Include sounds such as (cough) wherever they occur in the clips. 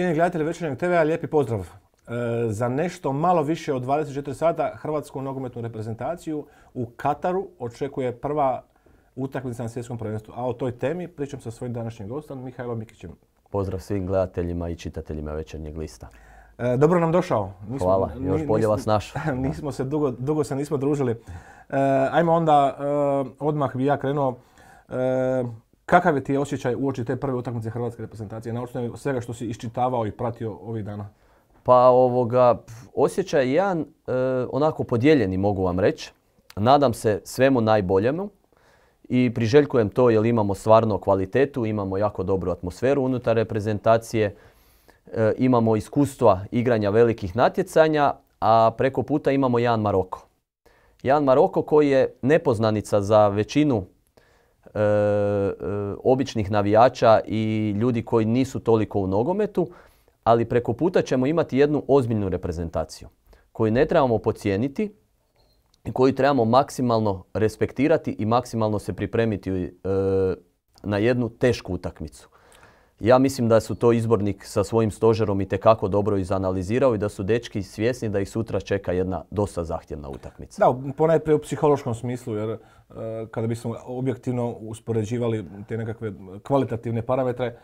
Cijeni gledatelji večernjeg TV-a, lijepi pozdrav. E, za nešto malo više od 24 sata Hrvatsku nogometnu reprezentaciju u Kataru očekuje prva utakmica na svjetskom prvenstvu. A o toj temi pričam sa svojim današnjim gostom, Mihajlo Mikićem. Pozdrav svim gledateljima i čitateljima večernjeg lista. E, dobro nam došao. Nismo, Hvala, još bolje vas našao. (laughs) Nismo se, dugo, se nismo družili. E, ajmo onda, odmah bi ja krenuo. Kakav je ti osjećaj uoči te prve utakmice hrvatske reprezentacije, na svega što si iščitavao i pratio ovih dana? Pa ovoga, osjećaj je jedan e, onako podijeljeni mogu vam reći. Nadam se svemu najboljemu i priželjkujem to jer imamo stvarno kvalitetu, imamo jako dobru atmosferu unutar reprezentacije, e, imamo iskustva igranja velikih natjecanja, a preko puta imamo Jan Maroko. Jan Maroko koji je nepoznanica za većinu E, e, običnih navijača i ljudi koji nisu toliko u nogometu, ali preko puta ćemo imati jednu ozbiljnu reprezentaciju koju ne trebamo pocijeniti i koju trebamo maksimalno respektirati i maksimalno se pripremiti e, na jednu tešku utakmicu. Ja mislim da su to izbornik sa svojim stožerom i tekako dobro izanalizirao i da su dečki svjesni da ih sutra čeka jedna dosta zahtjevna utakmica. Da, ponajprije u psihološkom smislu jer e, kada bismo objektivno uspoređivali te nekakve kvalitativne parametre, e,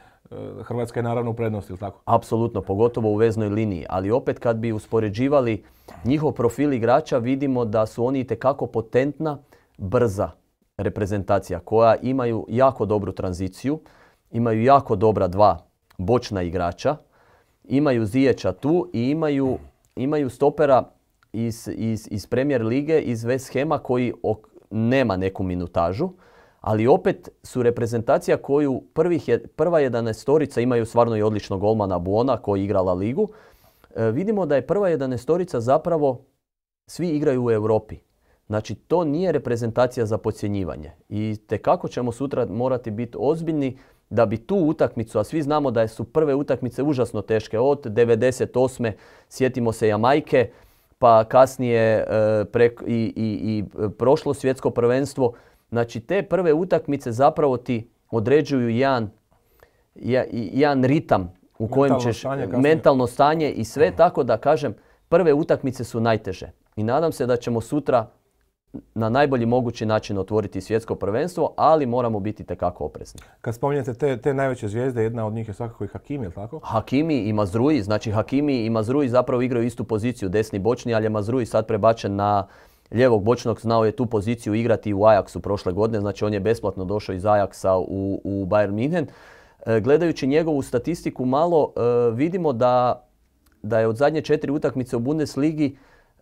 Hrvatska je naravno u prednosti, ili tako? Apsolutno, pogotovo u veznoj liniji. Ali opet kad bi uspoređivali njihov profil igrača, vidimo da su oni itekako potentna, brza reprezentacija koja imaju jako dobru tranziciju, imaju jako dobra dva bočna igrača. Imaju Zijeća tu i imaju, imaju stopera iz, iz, iz Premier Lige, iz West Hema koji nema neku minutažu. Ali opet su reprezentacija koju prvih je, prva jedanestorica imaju stvarno i odlično golmana Buona koji igrala Ligu. E, vidimo da je prva jedanestorica zapravo svi igraju u Europi. Znači, to nije reprezentacija za podcjenjivanje. I kako ćemo sutra morati biti ozbiljni da bi tu utakmicu, a svi znamo da su prve utakmice užasno teške, od 98. sjetimo se Jamajke, pa kasnije e, i, e, prošlo svjetsko prvenstvo. Znači, te prve utakmice zapravo ti određuju jedan, ritam u kojem ćeš mentalno stanje i sve tako da kažem prve utakmice su najteže. I nadam se da ćemo sutra na najbolji mogući način otvoriti svjetsko prvenstvo, ali moramo biti tekako oprezni. Kad spominjete te, te najveće zvijezde, jedna od njih je svakako i Hakimi, je tako? Hakimi i Mazrui, znači Hakimi i Mazrui zapravo igraju istu poziciju, desni bočni, ali je Mazrui sad prebačen na ljevog bočnog, znao je tu poziciju igrati u Ajaxu prošle godine, znači on je besplatno došao iz Ajaxa u, u Bayern München. E, gledajući njegovu statistiku malo, e, vidimo da, da je od zadnje četiri utakmice u Bundesligi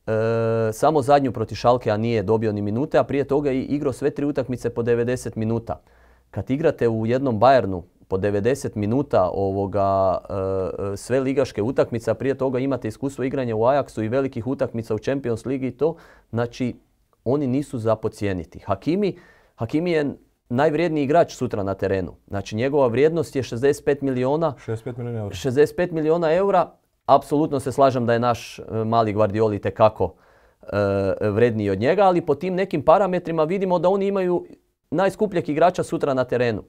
E, samo zadnju protiv Šalke, a nije dobio ni minute, a prije toga je igrao sve tri utakmice po 90 minuta. Kad igrate u jednom Bayernu po 90 minuta ovoga, e, e, sve ligaške utakmice, a prije toga imate iskustvo igranja u Ajaxu i velikih utakmica u Champions Ligi i to, znači oni nisu za pocijeniti. Hakimi, Hakimi je najvrijedniji igrač sutra na terenu. Znači njegova vrijednost je 65 miliona, 65 miliona eura. 65 miliona eura apsolutno se slažem da je naš e, mali Guardioli tekako e, vredniji od njega, ali po tim nekim parametrima vidimo da oni imaju najskupljeg igrača sutra na terenu.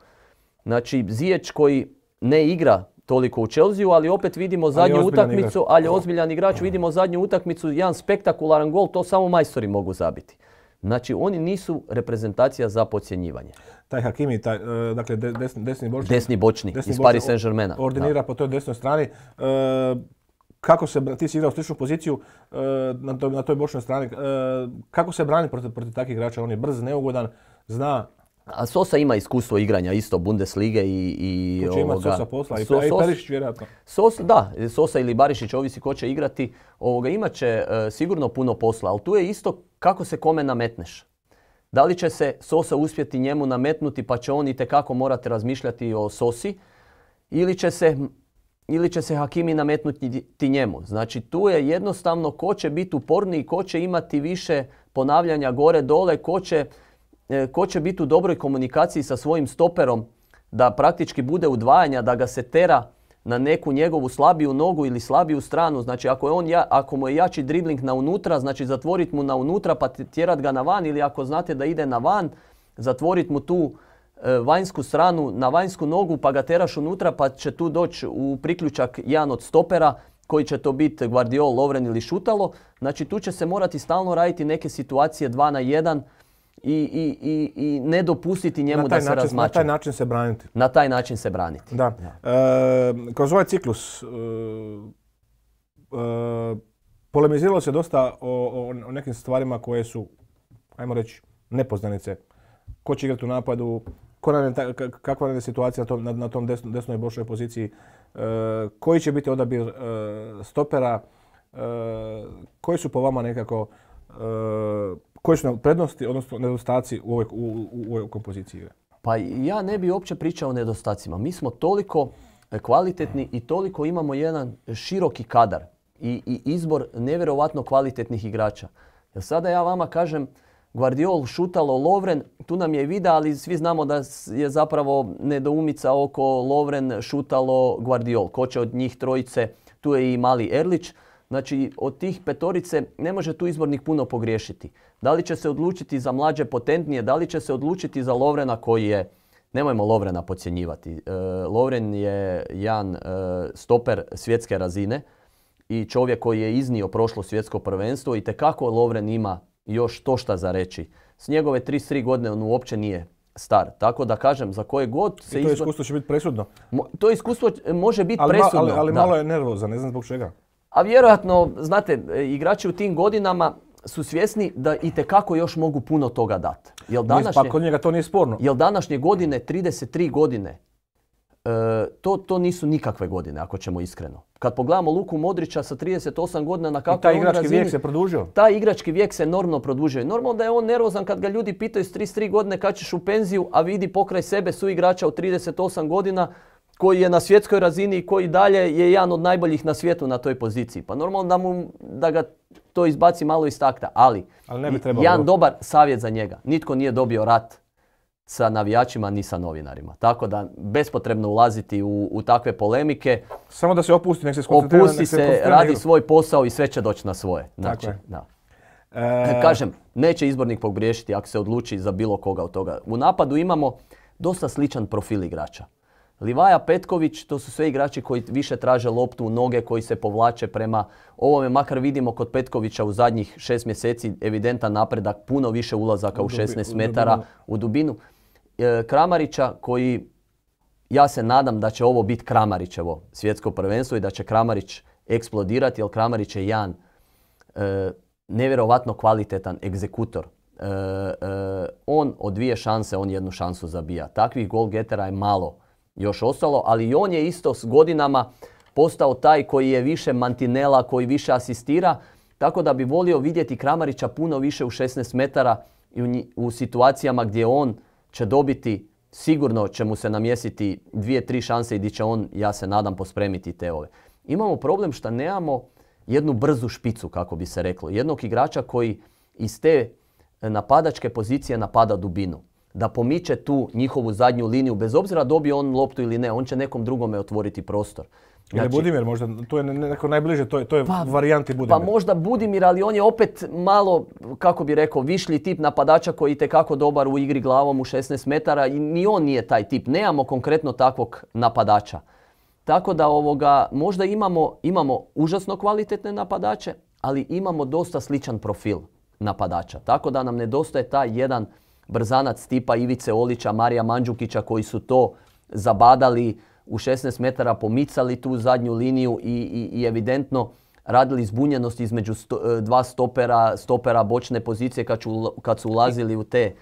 Znači, Zijeć koji ne igra toliko u Čelziju, ali opet vidimo zadnju utakmicu, ali je ozbiljan igrač, vidimo zadnju utakmicu, jedan spektakularan gol, to samo majstori mogu zabiti. Znači, oni nisu reprezentacija za podcjenjivanje. Taj Hakimi, e, dakle, desni, desni bočni. iz Paris Saint-Germaina. Ordinira po toj desnoj strani. E, kako se, ti si igrao sličnu poziciju e, na, toj, na bočnoj strani, e, kako se brani protiv, protiv takvih igrača? On je brz, neugodan, zna... A Sosa ima iskustvo igranja isto Bundeslige i... i Sosa posla i, vjerojatno. da, Sosa ili Barišić, ovisi ko će igrati. Ovoga, imat će e, sigurno puno posla, ali tu je isto kako se kome nametneš. Da li će se Sosa uspjeti njemu nametnuti pa će on itekako morati razmišljati o Sosi ili će se ili će se Hakimi nametnuti njemu. Znači tu je jednostavno ko će biti uporniji, ko će imati više ponavljanja gore-dole, ko će, e, ko će biti u dobroj komunikaciji sa svojim stoperom da praktički bude udvajanja, da ga se tera na neku njegovu slabiju nogu ili slabiju stranu. Znači ako, je on ja, ako mu je jači dribling na unutra, znači zatvoriti mu na unutra pa tjerat ga na van ili ako znate da ide na van, zatvoriti mu tu E, vanjsku stranu, na vanjsku nogu pa ga teraš unutra pa će tu doći u priključak jedan od stopera koji će to biti Guardiol, Lovren ili Šutalo. Znači tu će se morati stalno raditi neke situacije dva na jedan i, i, i, i ne dopustiti njemu da se razmače. Na taj način se braniti. Na taj način se braniti. E, kroz ovaj ciklus e, e, polemiziralo se dosta o, o, o nekim stvarima koje su, ajmo reći, nepoznanice ko će igrati u napadu, kakva nam je situacija na tom, desnoj bošoj poziciji, e, koji će biti odabir e, stopera, e, koji su po vama nekako, koji su prednosti, odnosno nedostaci u ovoj, kompoziciji igre? Pa ja ne bi uopće pričao o nedostacima. Mi smo toliko kvalitetni i toliko imamo jedan široki kadar i, i izbor nevjerojatno kvalitetnih igrača. Jer sada ja vama kažem, Guardiol, Šutalo, Lovren, tu nam je Vida, ali svi znamo da je zapravo nedoumica oko Lovren, Šutalo, Guardiol. Ko će od njih trojice, tu je i mali Erlić. Znači, od tih petorice ne može tu izbornik puno pogriješiti. Da li će se odlučiti za mlađe potentnije, da li će se odlučiti za Lovrena koji je, nemojmo Lovrena podcjenjivati. E, Lovren je jedan e, stoper svjetske razine i čovjek koji je iznio prošlo svjetsko prvenstvo i tekako Lovren ima još to šta za reći. S njegove 33 godine on uopće nije star. Tako da kažem, za koje god se... I to iskustvo će biti presudno? to iskustvo može biti presudno. Ali, malo je nervoza, ne znam zbog čega. A vjerojatno, znate, igrači u tim godinama su svjesni da i kako još mogu puno toga dati. Jel današnje, pa kod njega to nije sporno. Jel današnje godine, 33 godine, E, to, to nisu nikakve godine, ako ćemo iskreno. Kad pogledamo Luku Modrića sa 38 godina na I taj igrački vijek se produžio? Taj igrački vijek se enormno produžio. normalno da je on nervozan kad ga ljudi pitaju s 33 godine kad ćeš u penziju, a vidi pokraj sebe su igrača od 38 godina koji je na svjetskoj razini i koji dalje je jedan od najboljih na svijetu na toj poziciji. Pa normalno da, mu, da ga to izbaci malo iz takta, ali, ali ne jedan dobar savjet za njega. Nitko nije dobio rat sa navijačima ni sa novinarima. Tako da bespotrebno ulaziti u, u takve polemike. Samo da se opusti, nek se Opusti se, radi svoj posao i sve će doći na svoje. Tako znači, je. Da. E, Kažem, neće izbornik pogriješiti ako se odluči za bilo koga od toga. U napadu imamo dosta sličan profil igrača. Livaja Petković, to su sve igrači koji više traže loptu u noge, koji se povlače prema ovome. Makar vidimo kod Petkovića u zadnjih šest mjeseci evidentan napredak, puno više ulazaka u, u 16 metara u dubinu. E, Kramarića koji, ja se nadam da će ovo biti Kramarićevo svjetsko prvenstvo i da će Kramarić eksplodirati, jer Kramarić je jedan e, nevjerovatno kvalitetan egzekutor. E, e, on od dvije šanse, on jednu šansu zabija. Takvih gol getera je malo još ostalo, ali i on je isto s godinama postao taj koji je više mantinela, koji više asistira, tako da bi volio vidjeti Kramarića puno više u 16 metara i u, u situacijama gdje on će dobiti, sigurno će mu se namjestiti dvije, tri šanse i di će on, ja se nadam, pospremiti te ove. Imamo problem što nemamo jednu brzu špicu, kako bi se reklo. Jednog igrača koji iz te e, napadačke pozicije napada dubinu. Da pomiče tu njihovu zadnju liniju, bez obzira dobio on loptu ili ne, on će nekom drugome otvoriti prostor. Ili znači, Budimir možda, to je neko najbliže, to je, to je pa- varijanti pa Budimir. Pa možda Budimir, ali on je opet malo, kako bi rekao, višlji tip napadača koji je tekako dobar u igri glavom u 16 metara i ni on nije taj tip. Nemamo konkretno takvog napadača. Tako da ovoga, možda imamo, imamo užasno kvalitetne napadače, ali imamo dosta sličan profil napadača. Tako da nam nedostaje taj jedan brzanac tipa Ivice Olića, Marija Mandžukića koji su to zabadali u 16 metara pomicali tu zadnju liniju i, i, i evidentno radili zbunjenost između e, dva stopera, stopera bočne pozicije kad, kad su ulazili u te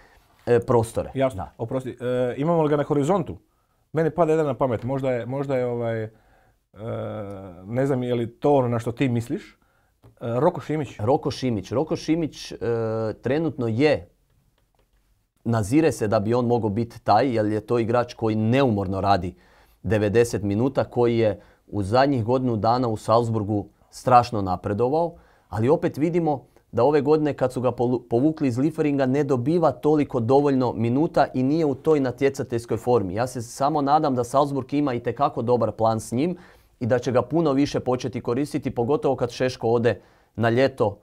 e, prostore. Jasno, da. oprosti. E, imamo li ga na horizontu? Meni pada jedan na pamet, možda je, možda je ovaj, ne znam je li to ono na što ti misliš, Roko Šimić. Roko Šimić. Roko Šimić trenutno je nazire se da bi on mogao biti taj, jer je to igrač koji neumorno radi 90 minuta koji je u zadnjih godinu dana u Salzburgu strašno napredovao, ali opet vidimo da ove godine kad su ga povukli iz liferinga ne dobiva toliko dovoljno minuta i nije u toj natjecateljskoj formi. Ja se samo nadam da Salzburg ima i tekako dobar plan s njim i da će ga puno više početi koristiti, pogotovo kad Šeško ode na ljeto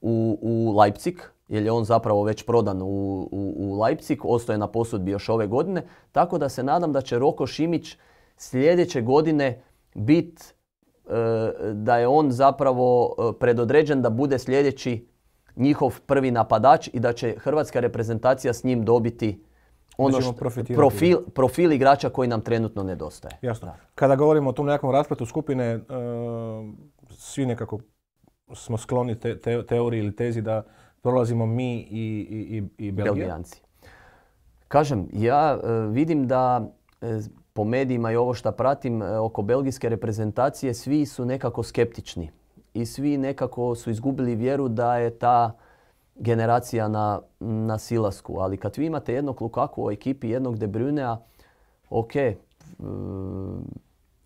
u, u Leipzig, jer je on zapravo već prodan u, u, u Leipzig, ostaje na posudbi još ove godine, tako da se nadam da će Roko Šimić sljedeće godine bit e, da je on zapravo e, predodređen da bude sljedeći njihov prvi napadač i da će hrvatska reprezentacija s njim dobiti ono profil, igrača koji nam trenutno nedostaje. Jasno. Kada govorimo o tom nekakvom raspletu skupine, e, svi nekako smo skloni te, teoriji ili tezi da prolazimo mi i, i, i, i Belgijanci. Kažem, ja vidim da po medijima i ovo što pratim e, oko belgijske reprezentacije, svi su nekako skeptični i svi nekako su izgubili vjeru da je ta generacija na, na silasku. Ali kad vi imate jednog Lukaku u ekipi, jednog De Bruyne, ok. Um,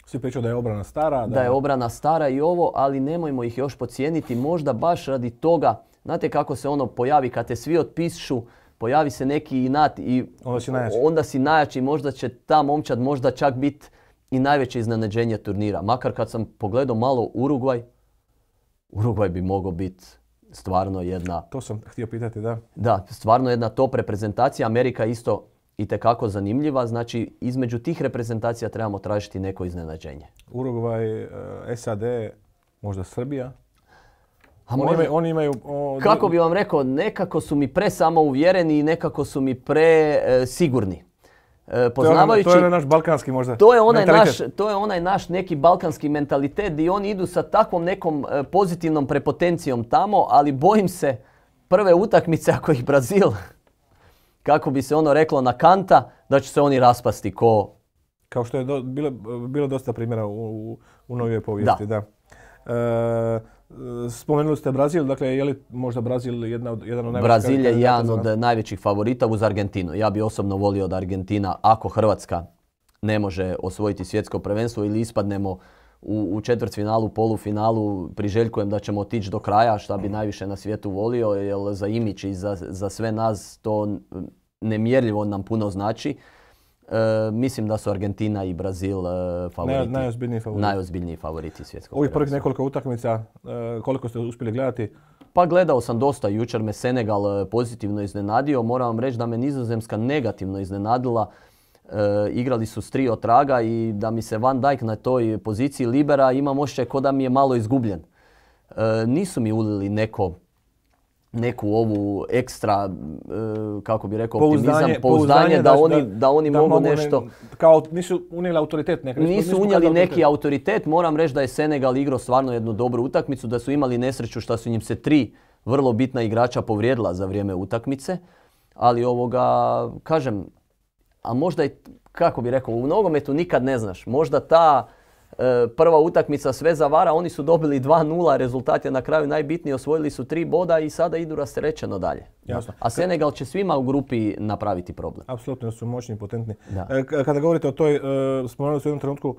Svi pričaju da je obrana stara. Da, je obrana stara i ovo, ali nemojmo ih još pocijeniti. Možda baš radi toga, znate kako se ono pojavi kad te svi otpišu, pojavi se neki inat i onda si najjači, onda si najjači. možda će ta momčad možda čak biti i najveće iznenađenje turnira. Makar kad sam pogledao malo Urugvaj, Urugvaj bi mogao biti stvarno jedna... To sam htio pitati, da. Da, stvarno jedna top reprezentacija. Amerika isto i tekako zanimljiva. Znači, između tih reprezentacija trebamo tražiti neko iznenađenje. Uruguay, eh, SAD, možda Srbija? oni, imaju... Kako bi vam rekao, nekako su mi pre samouvjereni i nekako su mi pre e, sigurni. E, ono- poznavajući, to je, onaj, naš balkanski možda to je, onaj naš, neki balkanski mentalitet i oni idu sa takvom nekom e, pozitivnom prepotencijom tamo, ali bojim se prve utakmice ako ih Brazil, (laughs) kako bi se ono reklo na kanta, da će se oni raspasti ko... Kao što je bilo, dosta primjera u, u, novijoj povijesti. Da. Spomenuli ste Brazil, dakle je li možda Brazil jedna od, jedan od najvećih Brazil je jedan od najvećih favorita uz Argentinu. Ja bi osobno volio da Argentina, ako Hrvatska ne može osvojiti svjetsko prvenstvo ili ispadnemo u, u četvrtfinalu, polufinalu, priželjkujem da ćemo otići do kraja, što bi najviše na svijetu volio, jer za imić i za, za sve nas to nemjerljivo nam puno znači. E, mislim da su Argentina i Brazil e, favoriti. Ne, najozbiljniji favoriti. Najozbiljniji favoriti svjetskog Ovih prvih nekoliko utakmica, e, koliko ste uspjeli gledati? Pa gledao sam dosta, jučer me Senegal pozitivno iznenadio. Moram vam reći da me Nizozemska negativno iznenadila. igrali su s tri otraga i da mi se Van Dijk na toj poziciji libera imam ošće ko da mi je malo izgubljen. nisu mi ulili neko neku ovu ekstra, e, kako bi rekao, optimizam, pouzdanje, da, oni, da, oni mogu nešto... kao nisu unijeli autoritet nekako. Nisu, nisu unijeli neki autoritet. autoritet. Moram reći da je Senegal igrao stvarno jednu dobru utakmicu, da su imali nesreću što su njim se tri vrlo bitna igrača povrijedila za vrijeme utakmice. Ali ovoga, kažem, a možda i, kako bi rekao, u nogometu nikad ne znaš. Možda ta E, prva utakmica sve zavara, oni su dobili 2-0, rezultat je na kraju najbitniji, osvojili su tri boda i sada idu rasterećeno dalje. Jasno. A Senegal će svima u grupi napraviti problem. Apsolutno su moćni i potentni. E, kada govorite o toj, e, spomenuli su u jednom trenutku,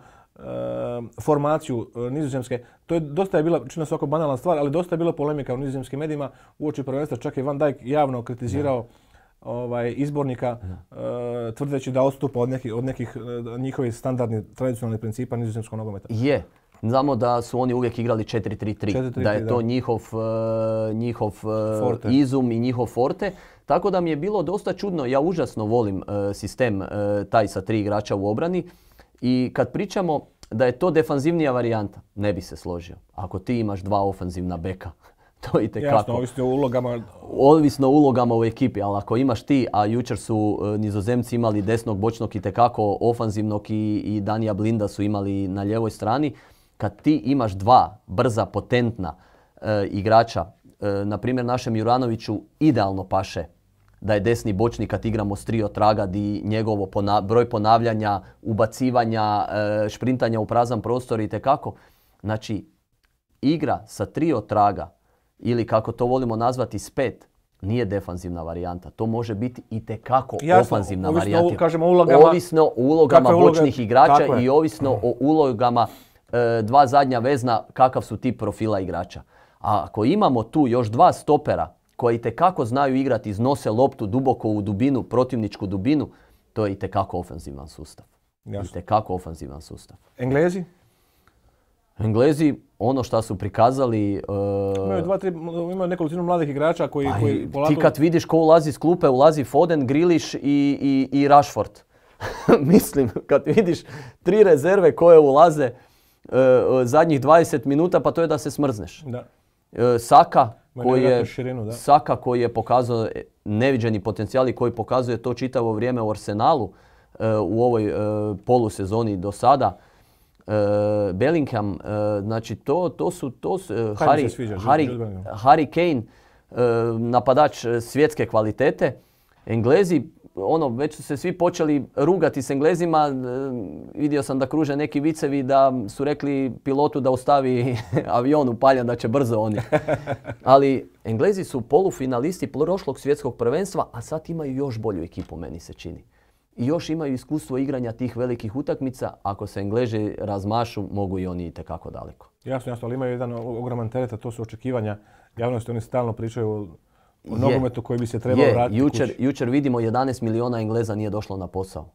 formaciju nizozemske. To je dosta je bila, čini se oko banalna stvar, ali dosta je bila polemika u nizozemskim medijima. Uoči prvenstva čak je Van Dijk javno kritizirao ovaj, izbornika eh, tvrdeći da odstupa od nekih, od nekih eh, njihovih standardnih tradicionalnih principa nizozemskog nogometa? Je. Znamo da su oni uvijek igrali 4-3-3, da je to njihov, eh, njihov izum i njihov forte. Tako da mi je bilo dosta čudno, ja užasno volim sistem taj sa tri igrača u obrani i kad pričamo da je to defanzivnija varijanta, ne bi se složio. Ako ti imaš dva ofanzivna beka, to ovisno o ulogama. Ovisno ulogama u ekipi, ali ako imaš ti, a jučer su e, nizozemci imali desnog, bočnog i tekako ofanzivnog i, i Danija Blinda su imali na ljevoj strani, kad ti imaš dva brza, potentna e, igrača, e, na primjer našem Juranoviću idealno paše da je desni bočnik kad igramo s trio traga di njegovo broj ponavljanja, ubacivanja, e, šprintanja u prazan prostor i tekako. Znači, igra sa trio traga ili kako to volimo nazvati spet, nije defanzivna varijanta. To može biti i tekako ofanzivna varijanta. Kažemo, ovisno o ulogama dakle, bočnih igrača i ovisno o ulogama e, dva zadnja vezna kakav su ti profila igrača. A ako imamo tu još dva stopera koji tekako znaju igrati, iznose loptu duboko u dubinu, protivničku dubinu, to je i tekako ofanzivan sustav. Jasno. I tekako ofanzivan sustav. Englezi? Englezi ono što su prikazali... imaju, eh, dva, tri, mladih igrača koji, pa Ti kad vidiš ko ulazi iz klupe, ulazi Foden, Griliš i, i, Rashford. (laughs) Mislim, kad vidiš tri rezerve koje ulaze eh, zadnjih 20 minuta, pa to je da se smrzneš. Eh, Saka, koji je, Saka koji je pokazao neviđeni potencijal i koji pokazuje to čitavo vrijeme u Arsenalu u ovoj polusezoni do sada. Eh, Bellingham, eh, znači to, to su, to su eh, Harry, Kane, napadač svjetske kvalitete. Englezi, ono, već su se svi počeli rugati s Englezima. Vidio sam da kruže neki vicevi da su rekli pilotu da ostavi (laughs) avion upaljan da će brzo oni. (laughs) Ali Englezi su polufinalisti prošlog svjetskog prvenstva, a sad imaju još bolju ekipu, meni se čini i još imaju iskustvo igranja tih velikih utakmica. Ako se Engleži razmašu, mogu i oni itekako daleko. Jasno, jasno, ali imaju jedan ogroman teret, a to su očekivanja javnosti. Oni stalno pričaju o, nogometu koji bi se trebao vratiti jučer, Jučer vidimo 11 miliona Engleza nije došlo na posao.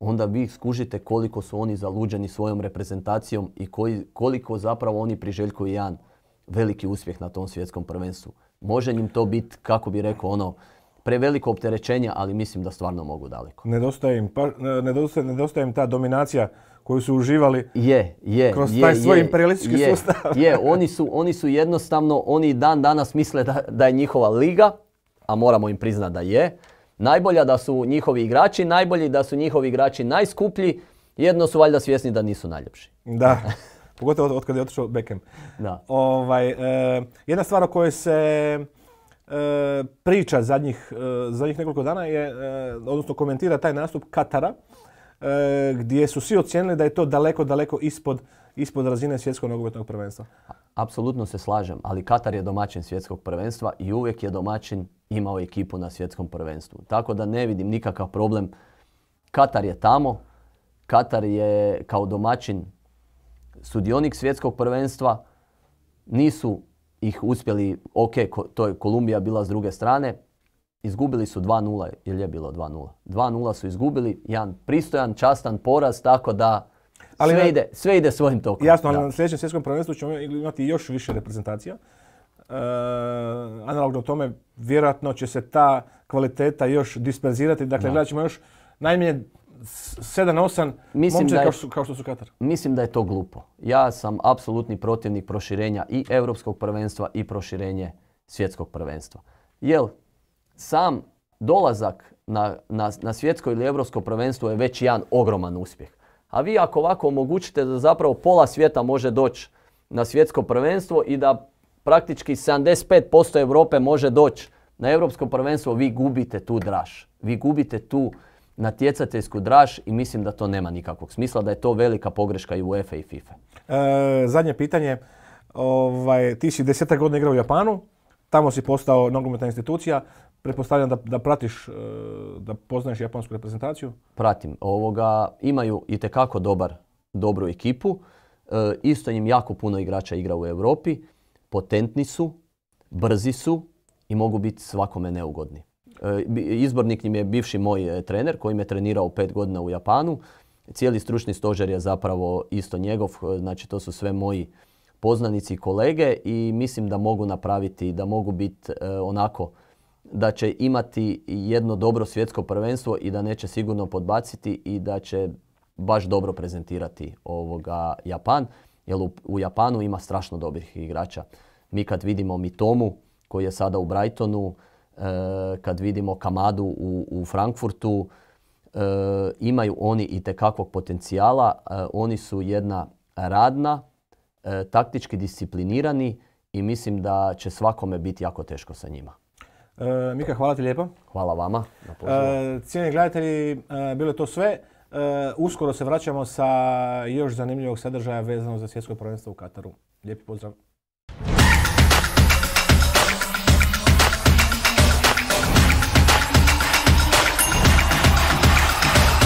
Onda vi skužite koliko su oni zaluđeni svojom reprezentacijom i koliko zapravo oni priželjkuju jedan veliki uspjeh na tom svjetskom prvenstvu. Može njim to biti, kako bi rekao ono, preveliko opterećenje, ali mislim da stvarno mogu daleko. Nedostaje im, ta dominacija koju su uživali je, je, kroz taj svoj imperialistički sustav. je, oni su, oni su jednostavno, oni dan danas misle da, je njihova liga, a moramo im priznati da je, najbolja da su njihovi igrači najbolji, da su njihovi igrači najskuplji, jedno su valjda svjesni da nisu najljepši. Da, (laughs) pogotovo od, kada je otišao Beckham. Ovaj, e, jedna stvar o kojoj se E, priča zadnjih, e, zadnjih nekoliko dana je, e, odnosno komentira taj nastup Katara, gdje su svi ocijenili da je to daleko, daleko ispod, ispod razine svjetskog nogometnog prvenstva. Apsolutno se slažem, ali Katar je domaćin svjetskog prvenstva i uvijek je domaćin imao ekipu na svjetskom prvenstvu. Tako da ne vidim nikakav problem. Katar je tamo, Katar je kao domaćin sudionik svjetskog prvenstva. Nisu ih uspjeli, ok, to je Kolumbija bila s druge strane, izgubili su 2-0, ili je bilo 2-0. 2-0 su izgubili, jedan pristojan, častan poraz, tako da ali sve, ide, sve ide svojim tokom. Jasno, ali da. na sljedećem svjetskom prvenstvu ćemo imati još više reprezentacija. E, analogno tome, vjerojatno će se ta kvaliteta još disperzirati. Dakle, da. gledat ćemo još najmanje 7-8 momče kao, što su Katar? Mislim da je to glupo. Ja sam apsolutni protivnik proširenja i europskog prvenstva i proširenje svjetskog prvenstva. Jer sam dolazak na, svjetsko ili europsko prvenstvo je već jedan ogroman uspjeh. A vi ako ovako omogućite da zapravo pola svijeta može doći na svjetsko prvenstvo i da praktički 75% Europe može doći na europsko prvenstvo, vi gubite tu draž. Vi gubite tu natjecateljsku draž i mislim da to nema nikakvog smisla, da je to velika pogreška i UEFA i FIFA. E, zadnje pitanje, ovaj, ti si desetak godina igrao u Japanu, tamo si postao nogometna institucija, pretpostavljam da, pratiš, e, da poznaješ japansku reprezentaciju? Pratim. Ovoga, imaju i tekako dobar, dobru ekipu. E, isto im jako puno igrača igra u Europi. Potentni su, brzi su i mogu biti svakome neugodni. E, izbornik njim je bivši moj e, trener koji me trenirao pet godina u Japanu. Cijeli stručni stožer je zapravo isto njegov, e, znači to su sve moji poznanici i kolege i mislim da mogu napraviti, da mogu biti onako da će imati jedno dobro svjetsko prvenstvo i da neće sigurno podbaciti i da će baš dobro prezentirati ovoga Japan. Jer u, Japanu ima strašno dobrih igrača. Mi kad vidimo Mitomu koji je sada u Brightonu, Eh, kad vidimo Kamadu u, u Frankfurtu, eh, imaju oni i tekakvog potencijala. Eh, oni su jedna radna, taktički disciplinirani i mislim da će svakome biti jako teško sa njima. Mika, hvala ti lijepo. Hvala vama. E, Cijeni gledatelji, bilo je to sve. Uskoro se vraćamo sa još zanimljivog sadržaja vezano za svjetsko prvenstvo u Kataru. Lijepi pozdrav.